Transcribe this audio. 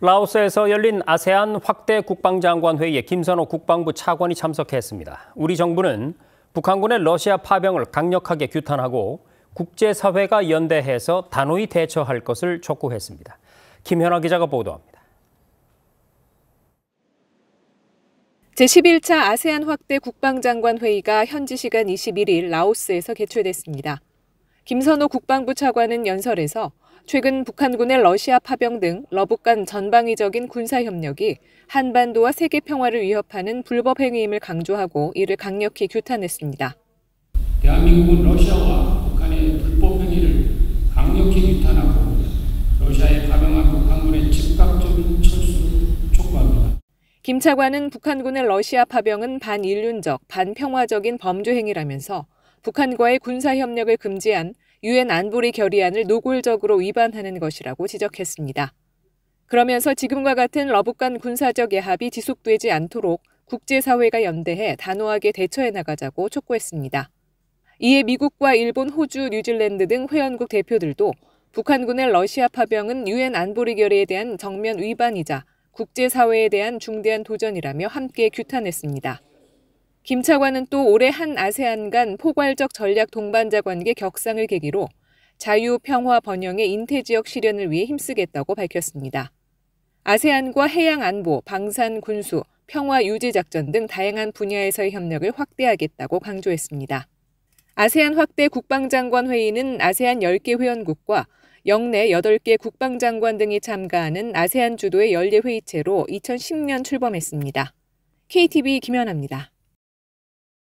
라오스에서 열린 아세안 확대 국방장관 회의에 김선호 국방부 차관이 참석했습니다. 우리 정부는 북한군의 러시아 파병을 강력하게 규탄하고 국제사회가 연대해서 단호히 대처할 것을 촉구했습니다. 김현아 기자가 보도합니다. 제11차 아세안 확대 국방장관 회의가 현지 시간 21일 라오스에서 개최됐습니다. 김선호 국방부 차관은 연설에서 최근 북한군의 러시아 파병 등 러북 간 전방위적인 군사협력이 한반도와 세계 평화를 위협하는 불법 행위임을 강조하고 이를 강력히 규탄했습니다. 대한민국은 러시아와 북한의 불법 행위를 강력히 규탄하고 러시아에 파병한 북한군의 즉각적인 철수를 촉구합니다. 김 차관은 북한군의 러시아 파병은 반인륜적, 반평화적인 범죄 행위라면서 북한과의 군사협력을 금지한 유엔 안보리 결의안을 노골적으로 위반하는 것이라고 지적했습니다. 그러면서 지금과 같은 러브 간 군사적 예합이 지속되지 않도록 국제사회가 연대해 단호하게 대처해 나가자고 촉구했습니다. 이에 미국과 일본, 호주, 뉴질랜드 등 회원국 대표들도 북한군의 러시아 파병은 유엔 안보리 결의에 대한 정면 위반이자 국제사회에 대한 중대한 도전이라며 함께 규탄했습니다. 김 차관은 또 올해 한 아세안 간 포괄적 전략 동반자 관계 격상을 계기로 자유, 평화, 번영의 인태 지역 실현을 위해 힘쓰겠다고 밝혔습니다. 아세안과 해양 안보, 방산 군수, 평화 유지 작전 등 다양한 분야에서의 협력을 확대하겠다고 강조했습니다. 아세안 확대 국방장관 회의는 아세안 10개 회원국과 영내 8개 국방장관 등이 참가하는 아세안 주도의 연례 회의체로 2010년 출범했습니다. KTV 김현아입니다.